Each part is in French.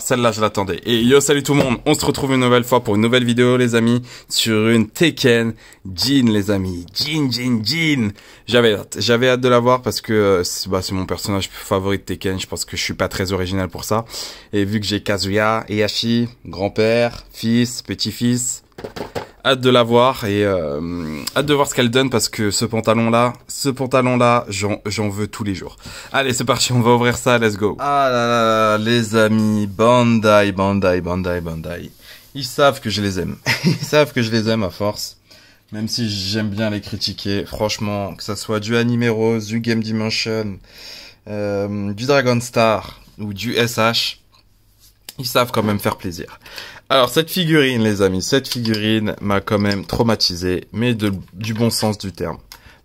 celle-là, je l'attendais. Et yo, salut tout le monde. On se retrouve une nouvelle fois pour une nouvelle vidéo, les amis, sur une Tekken Jin, les amis. Jin, Jin, Jin. J'avais hâte. J'avais hâte de la voir parce que euh, bah, c'est mon personnage favori de Tekken. Je pense que je suis pas très original pour ça. Et vu que j'ai Kazuya, Eyashi, grand-père, fils, petit-fils, Hâte de la voir et euh, hâte de voir ce qu'elle donne parce que ce pantalon là, ce pantalon là, j'en veux tous les jours. Allez, c'est parti, on va ouvrir ça, let's go. Ah là là, les amis, Bandai, Bandai, Bandai, Bandai. Ils savent que je les aime. Ils savent que je les aime à force. Même si j'aime bien les critiquer, franchement, que ça soit du Anime Rose, du Game Dimension, euh, du Dragon Star ou du SH, ils savent quand même faire plaisir. Alors cette figurine, les amis, cette figurine m'a quand même traumatisé, mais du bon sens du terme.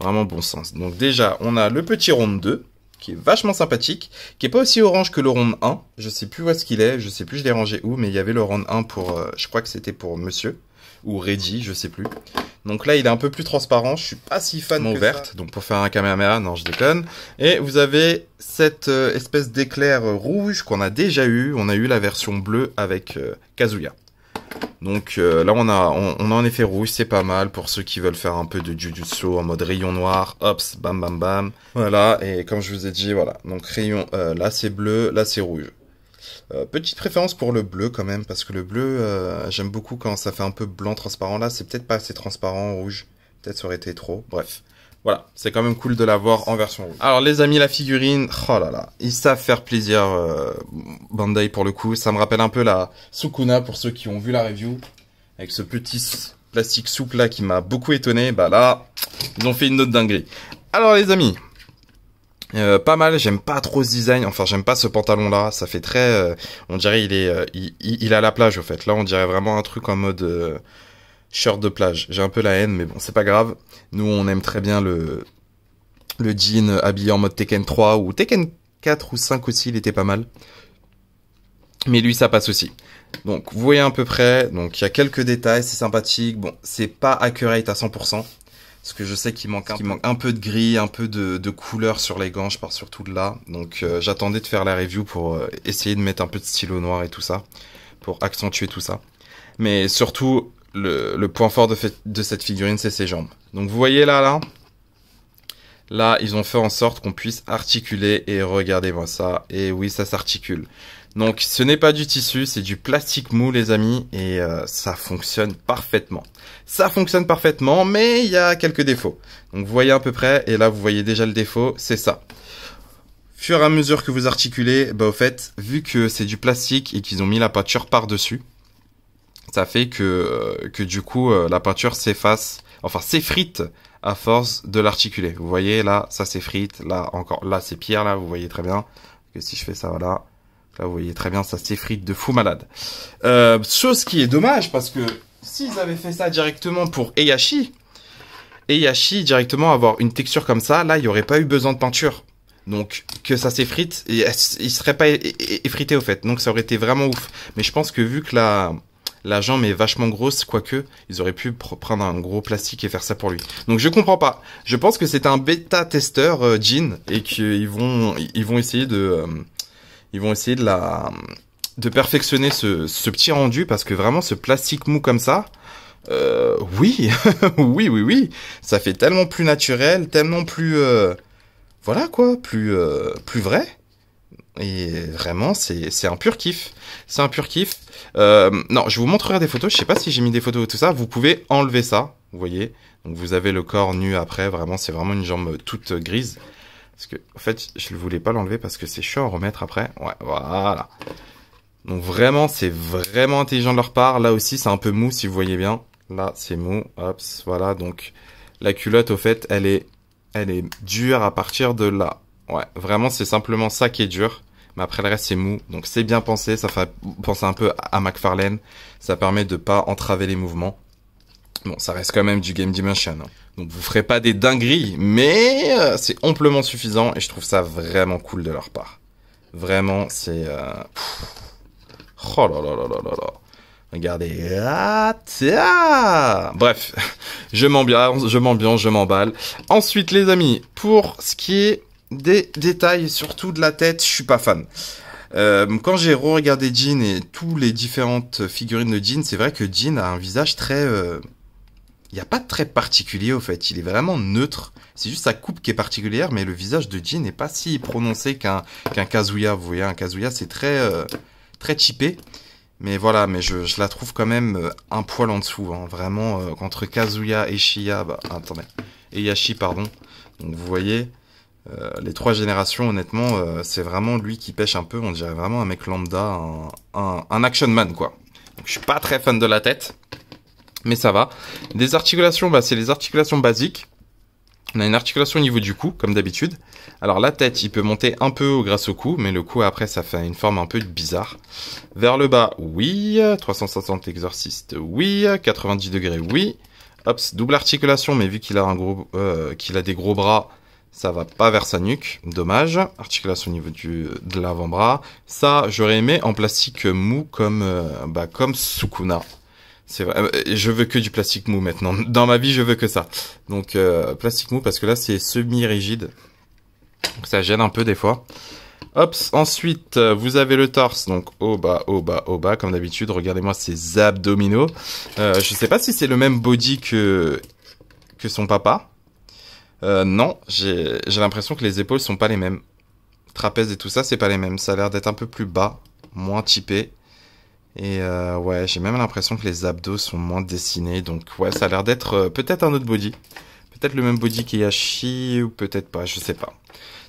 Vraiment bon sens. Donc déjà, on a le petit rond 2, qui est vachement sympathique, qui est pas aussi orange que le rond 1. Je sais plus où est-ce qu'il est, je sais plus je l'ai rangé où, mais il y avait le rond 1 pour, euh, je crois que c'était pour monsieur ou Ready, je sais plus. Donc là, il est un peu plus transparent, je suis pas si fan que verte, ça. donc pour faire un caméra, non, je déconne. Et vous avez cette euh, espèce d'éclair rouge qu'on a déjà eu, on a eu la version bleue avec euh, Kazuya. Donc euh, là, on a, on, a un effet rouge, c'est pas mal pour ceux qui veulent faire un peu de jujutsu en mode rayon noir, hops, bam bam bam. Voilà, et comme je vous ai dit, voilà, donc rayon, là c'est bleu, là c'est rouge. Euh, petite préférence pour le bleu quand même, parce que le bleu, euh, j'aime beaucoup quand ça fait un peu blanc transparent. Là, c'est peut-être pas assez transparent rouge. Peut-être ça aurait été trop. Bref. Voilà, c'est quand même cool de l'avoir en version rouge. Alors les amis, la figurine, oh là là, ils savent faire plaisir euh, Bandai pour le coup. Ça me rappelle un peu la Sukuna pour ceux qui ont vu la review. Avec ce petit plastique souple là qui m'a beaucoup étonné. Bah là, ils ont fait une note dinguerie. Alors les amis, euh, pas mal, j'aime pas trop ce design, enfin j'aime pas ce pantalon là, ça fait très... Euh, on dirait il est euh, il, a la plage au fait, là on dirait vraiment un truc en mode shirt de plage, j'ai un peu la haine mais bon c'est pas grave, nous on aime très bien le, le jean habillé en mode Tekken 3 ou Tekken 4 ou 5 aussi il était pas mal, mais lui ça passe aussi. Donc vous voyez à peu près, donc il y a quelques détails, c'est sympathique, bon c'est pas accurate à 100%, parce que je sais qu'il manque, manque, un peu de gris, un peu de, couleur sur les gants, je pars surtout de là. Donc euh, j'attendais de faire la review pour euh, essayer de mettre un peu de stylo noir et tout ça, pour accentuer tout ça. Mais surtout, le, point fort de, de cette figurine, c'est ses jambes. Donc vous voyez là, là, là, ils ont fait en sorte qu'on puisse articuler et regardez-moi ça. Et oui, ça s'articule. Donc ce n'est pas du tissu, c'est du plastique mou les amis et euh, ça fonctionne parfaitement. Ça fonctionne parfaitement mais il y a quelques défauts. Donc vous voyez à peu près et là vous voyez déjà le défaut, c'est ça. Fur à mesure que vous articulez, bah au fait, vu que c'est du plastique et qu'ils ont mis la peinture par-dessus, ça fait que, euh, que du coup euh, la peinture s'efface, enfin s'effrite à force de l'articuler. Vous voyez là, ça s'effrite, là encore, là c'est pire, là vous voyez très bien que si je fais ça, voilà, Là, vous voyez très bien, ça s'effrite de fou malade. Euh, chose qui est dommage, parce que s'ils avaient fait ça directement pour Eyashi, Eyashi, directement avoir une texture comme ça, là, il n'y aurait pas eu besoin de peinture. Donc que ça s'effrite, il ne serait pas effrité au fait. Donc ça aurait été vraiment ouf. Mais je pense que vu que la, la jambe est vachement grosse, quoique, ils auraient pu prendre un gros plastique et faire ça pour lui. Donc je comprends pas. Je pense que c'est un bêta testeur euh, Jean et qu'ils vont ils vont essayer de euh, ils vont essayer de la de perfectionner ce, ce petit rendu parce que vraiment ce plastique mou comme ça, euh, oui, oui, oui, oui, ça fait tellement plus naturel, tellement plus, euh, voilà quoi, plus, euh, plus vrai. Et vraiment, c'est un pur kiff. C'est un pur kiff. Euh, non, je vous montrerai des photos. Je sais pas si j'ai mis des photos ou tout ça. Vous pouvez enlever ça, vous voyez. Donc vous avez le corps nu après. Vraiment, c'est vraiment une jambe toute grise. Parce que, en fait, je ne voulais pas l'enlever parce que c'est chaud à remettre après. Ouais, voilà. Donc vraiment, c'est vraiment intelligent de leur part. Là aussi, c'est un peu mou, si vous voyez bien. Là, c'est mou. Hop, voilà. Donc, la culotte, au fait, elle est, elle est dure à partir de là. Ouais, vraiment, c'est simplement ça qui est dur. Mais après, le reste, c'est mou. Donc, c'est bien pensé. Ça fait penser un peu à McFarlane. Ça permet de pas entraver les mouvements. Bon, ça reste quand même du Game Dimension. Hein. Donc vous ferez pas des dingueries, mais euh, c'est amplement suffisant et je trouve ça vraiment cool de leur part. Vraiment, c'est... Euh, oh là là là là là Regardez. Ah, Bref, je m'ambiance, je m'ambiance, je m'emballe. Ensuite, les amis, pour ce qui est des détails, surtout de la tête, je suis pas fan. Euh, quand j'ai re-regardé Jean et tous les différentes figurines de Jean, c'est vrai que Jean a un visage très il n'y a pas de très particulier au fait, il est vraiment neutre. C'est juste sa coupe qui est particulière, mais le visage de Jin n'est pas si prononcé qu'un qu'un Kazuya. Vous voyez, un Kazuya, c'est très, euh, très chippé. Mais voilà, mais je, je, la trouve quand même euh, un poil en dessous. Hein. Vraiment, euh, entre Kazuya et Shia, bah, attendez, et Yashi, pardon. Donc vous voyez, euh, les trois générations, honnêtement, c'est vraiment lui qui pêche un peu. On dirait vraiment un mec lambda, un, un, action man, quoi. je suis pas très fan de la tête mais ça va. Des articulations, bah, c'est les articulations basiques. On a une articulation au niveau du cou, comme d'habitude. Alors la tête, il peut monter un peu grâce au cou, mais le cou après, ça fait une forme un peu bizarre. Vers le bas, oui. 360 exercices, oui. 90 degrés, oui. Hop, double articulation, mais vu qu'il a, euh, a des gros bras, ça va pas vers sa nuque, dommage. Articulation au niveau du, de l'avant-bras. Ça, j'aurais aimé en plastique mou comme, euh, bah, comme Sukuna. C'est vrai. Euh, je veux que du plastique mou maintenant. Dans ma vie, je veux que ça. Donc euh, plastique mou parce que là c'est semi-rigide. Ça gêne un peu des fois. Hop, ensuite, euh, vous avez le torse, donc au bas, au bas, au bas, comme d'habitude. Regardez-moi ces abdominaux. Je je sais pas si c'est le même body que, que son papa. non, j'ai l'impression que les épaules sont pas les mêmes. Trapèze et tout ça, c'est pas les mêmes. Ça a l'air d'être un peu plus bas, moins typé. Et euh, ouais, j'ai même l'impression que les abdos sont moins dessinés. Donc ouais, ça a l'air d'être euh, peut-être un autre body. Peut-être le même body qu'Yashi ou peut-être pas, je sais pas.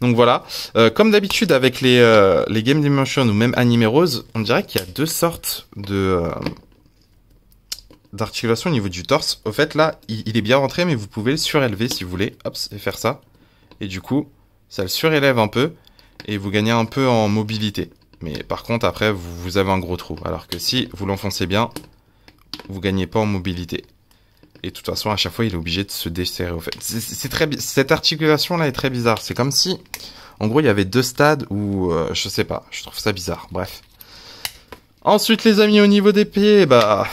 Donc voilà, euh, comme d'habitude avec les, euh, Game Dimension ou même Anime on dirait qu'il y a deux sortes de d'articulation au niveau du torse. Au fait là, il, est bien rentré mais vous pouvez le surélever si vous voulez. Hop, et faire ça. Et du coup, ça le surélève un peu et vous gagnez un peu en mobilité. Mais par contre, après, vous, avez un gros trou. Alors que si vous l'enfoncez bien, vous gagnez pas en mobilité. Et de toute façon, à chaque fois, il est obligé de se desserrer. Au fait, c'est très cette articulation là est très bizarre. C'est comme si, en gros, il y avait deux stades où, Je euh, je sais pas, je trouve ça bizarre. Bref. Ensuite, les amis, au niveau des pieds, bah,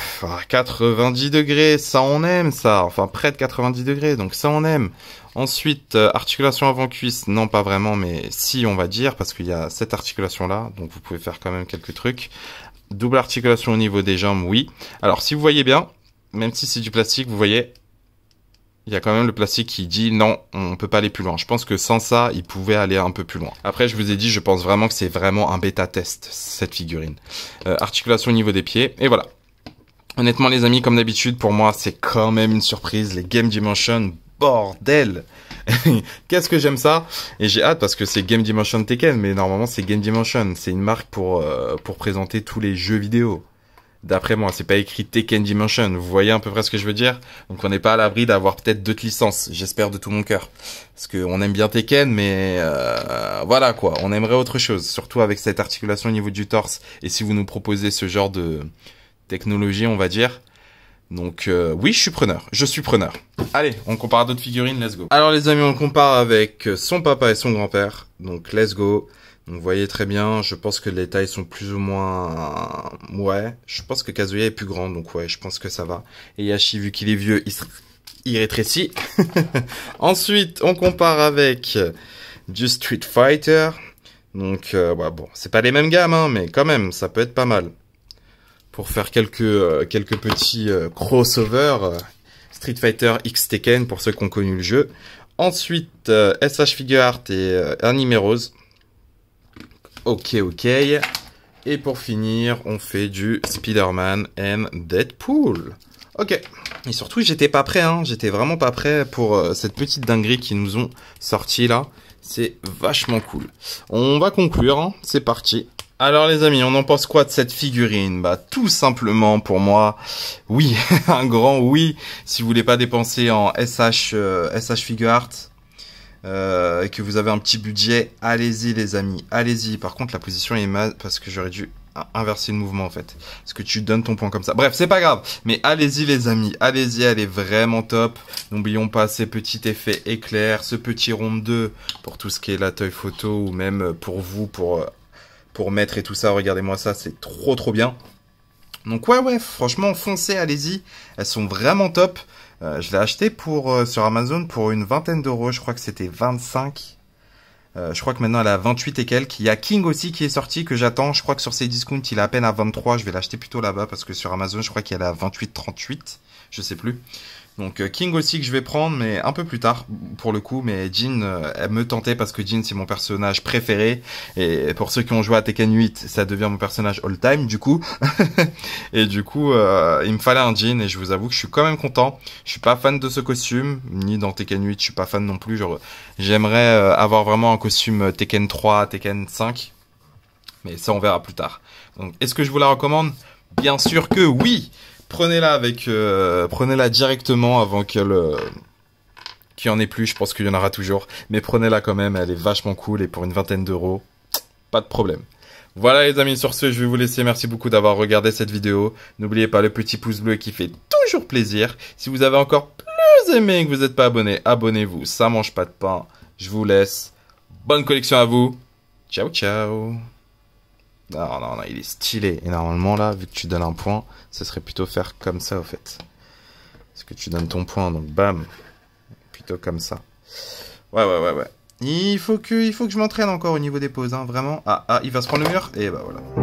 90 degrés, ça on aime, ça. Enfin, près de 90 degrés, donc ça on aime. Ensuite, euh, articulation avant-cuisse, non pas vraiment, mais si on va dire, parce qu'il y a cette articulation-là, donc vous pouvez faire quand même quelques trucs. Double articulation au niveau des jambes, oui. Alors, si vous voyez bien, même si c'est du plastique, vous voyez, il y a quand même le plastique qui dit non, on peut pas aller plus loin. Je pense que sans ça, il pouvait aller un peu plus loin. Après, je vous ai dit, je pense vraiment que c'est vraiment un bêta test, cette figurine. Euh, articulation au niveau des pieds, et voilà. Honnêtement, les amis, comme d'habitude, pour moi, c'est quand même une surprise. Les Game Dimension, bordel Qu'est-ce que j'aime ça Et j'ai hâte parce que c'est Game Dimension Tekken, mais normalement c'est Game Dimension. C'est une marque pour, euh, pour présenter tous les jeux vidéo. D'après moi, c'est pas écrit Tekken Dimension. Vous voyez à peu près ce que je veux dire Donc on n'est pas à l'abri d'avoir peut-être d'autres licences. J'espère de tout mon cœur, parce on aime bien Tekken, mais euh, voilà quoi. On aimerait autre chose, surtout avec cette articulation au niveau du torse. Et si vous nous proposez ce genre de technologie, on va dire, donc euh, oui, je suis preneur. Je suis preneur. Allez, on compare d'autres figurines, let's go. Alors les amis, on compare avec son papa et son grand-père. Donc let's go. Donc, vous voyez très bien, je pense que les tailles sont plus ou moins... Ouais, je pense que Kazuya est plus grand, donc ouais, je pense que ça va. Et Yashi, vu qu'il est vieux, il, rétrécit. Ensuite, on compare avec du Street Fighter. Donc, euh, bon, c'est pas les mêmes gammes, hein, mais quand même, ça peut être pas mal pour faire quelques, euh, quelques petits euh, crossovers. Euh, Street Fighter X Tekken pour ceux qui ont connu le jeu. Ensuite, SH Figure Art et Anime Rose. Ok, ok. Et pour finir, on fait du Spider-Man and Deadpool. Ok. Et surtout, j'étais pas prêt, hein. J'étais vraiment pas prêt pour cette petite dinguerie qu'ils nous ont sorti. là. C'est vachement cool. On va conclure, hein. C'est parti. Alors les amis, on en pense quoi de cette figurine Bah tout simplement pour moi, oui, un grand oui. Si vous voulez pas dépenser en SH euh, SH Figure Art euh, et que vous avez un petit budget, allez-y les amis, allez-y. Par contre, la position est mal parce que j'aurais dû inverser le mouvement en fait. Parce que tu donnes ton point comme ça. Bref, c'est pas grave. Mais allez-y les amis, allez-y, elle est vraiment top. N'oublions pas ces petits effets éclairs, ce petit rond 2 pour tout ce qui est la photo ou même pour vous, pour euh, pour mettre et tout ça. Regardez-moi ça, c'est trop trop bien. Donc ouais ouais, franchement foncez, allez-y, elles sont vraiment top. Euh, je l'ai acheté pour euh, sur Amazon pour une vingtaine d'euros, je crois que c'était 25. Euh, je crois que maintenant elle a 28 et quelques. Il y a King aussi qui est sorti que j'attends. Je crois que sur ses discounts il est à peine à 23. Je vais l'acheter plutôt là-bas parce que sur Amazon je crois qu'elle est à 28, 38. Je sais plus. Donc euh, King aussi que je vais prendre, mais un peu plus tard pour le coup. Mais Jin, euh, elle me tentait parce que Jin c'est mon personnage préféré. Et pour ceux qui ont joué à Tekken 8, ça devient mon personnage all time du coup. et du coup, euh, il me fallait un Jin et je vous avoue que je suis quand même content. Je suis pas fan de ce costume, ni dans Tekken 8, je suis pas fan non plus. Genre, j'aimerais avoir vraiment un costume Tekken 3, Tekken 5. Mais ça, on verra plus tard. Donc, est-ce que je vous la recommande Bien sûr que oui prenez-la avec, euh, prenez-la directement avant euh, qu'il n'y en ait plus. Je pense qu'il y en aura toujours, mais prenez-la quand même. Elle est vachement cool et pour une vingtaine d'euros, pas de problème. Voilà les amis, sur ce, je vais vous laisser. Merci beaucoup d'avoir regardé cette vidéo. N'oubliez pas le petit pouce bleu qui fait toujours plaisir. Si vous avez encore plus aimé et que vous n'êtes pas abonné, abonnez-vous. Ça mange pas de pain. Je vous laisse. Bonne collection à vous. Ciao, ciao. Non, non, non, il est stylé. Et normalement, là, vu que tu donnes un point, ce serait plutôt faire comme ça, au fait. Parce que tu donnes ton point, donc bam. Plutôt comme ça. Ouais, ouais, ouais, ouais. Il faut que, il faut que je m'entraîne encore au niveau des poses, hein, vraiment. Ah, ah, il va se prendre le mur. Et bah voilà.